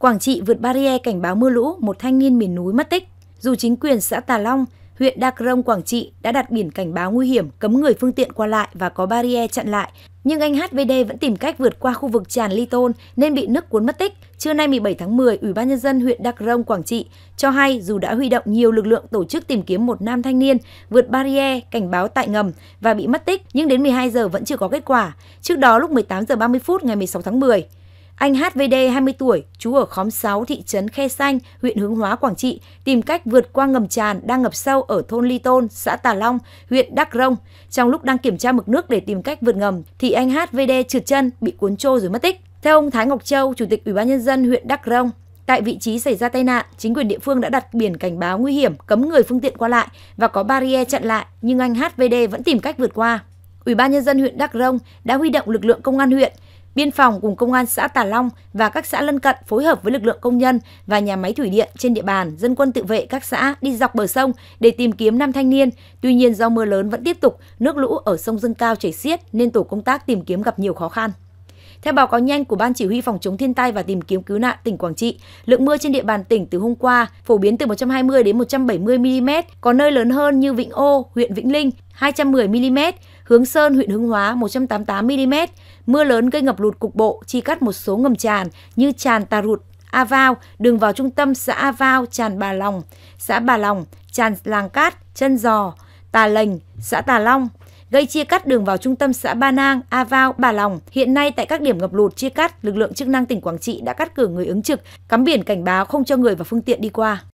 Quảng Trị vượt barrier cảnh báo mưa lũ, một thanh niên miền núi mất tích. Dù chính quyền xã Tà Long, huyện Đắk Rông, Quảng Trị đã đặt biển cảnh báo nguy hiểm, cấm người phương tiện qua lại và có barrier chặn lại, nhưng anh HVD vẫn tìm cách vượt qua khu vực tràn ly tôn nên bị nước cuốn mất tích. Trưa nay 17 tháng 10, Ủy ban nhân dân huyện Đắk Rông, Quảng Trị cho hay dù đã huy động nhiều lực lượng tổ chức tìm kiếm một nam thanh niên vượt barrier cảnh báo tại ngầm và bị mất tích nhưng đến 12 giờ vẫn chưa có kết quả. Trước đó lúc 18 giờ 30 phút ngày 16 tháng 10, anh HVD 20 tuổi, chú ở khóm 6 thị trấn Khe Xanh, huyện Hướng Hóa, Quảng Trị, tìm cách vượt qua ngầm tràn đang ngập sâu ở thôn Ly Tôn, xã Tà Long, huyện Đắk Rông. Trong lúc đang kiểm tra mực nước để tìm cách vượt ngầm thì anh HVD trượt chân, bị cuốn trôi rồi mất tích. Theo ông Thái Ngọc Châu, Chủ tịch Ủy ban nhân dân huyện Đắk Rông, Tại vị trí xảy ra tai nạn, chính quyền địa phương đã đặt biển cảnh báo nguy hiểm, cấm người phương tiện qua lại và có barrier chặn lại, nhưng anh HVD vẫn tìm cách vượt qua. Ủy ban nhân dân huyện Đắk Rông đã huy động lực lượng công an huyện, Biên phòng cùng công an xã Tà Long và các xã lân cận phối hợp với lực lượng công nhân và nhà máy thủy điện trên địa bàn, dân quân tự vệ các xã đi dọc bờ sông để tìm kiếm nam thanh niên. Tuy nhiên do mưa lớn vẫn tiếp tục, nước lũ ở sông dâng cao chảy xiết nên tổ công tác tìm kiếm gặp nhiều khó khăn. Theo báo cáo nhanh của Ban Chỉ huy Phòng chống thiên tai và tìm kiếm cứu nạn tỉnh Quảng Trị, lượng mưa trên địa bàn tỉnh từ hôm qua phổ biến từ 120 đến 170 mm, có nơi lớn hơn như Vĩnh Ô, huyện Vĩnh Linh 210 mm, Hướng Sơn, huyện Hưng Hóa 188 mm. Mưa lớn gây ngập lụt cục bộ, chi cắt một số ngầm tràn như tràn Tà Rụt, A vao, đường vào trung tâm xã A vao, tràn Bà Lòng, xã Bà Lòng, tràn Làng Cát, Chân Giò, Tà Lành, xã Tà Long, gây chia cắt đường vào trung tâm xã Ba Nang, A Vao, Bà Lòng. Hiện nay tại các điểm ngập lụt chia cắt, lực lượng chức năng tỉnh Quảng Trị đã cắt cử người ứng trực, cắm biển cảnh báo không cho người và phương tiện đi qua.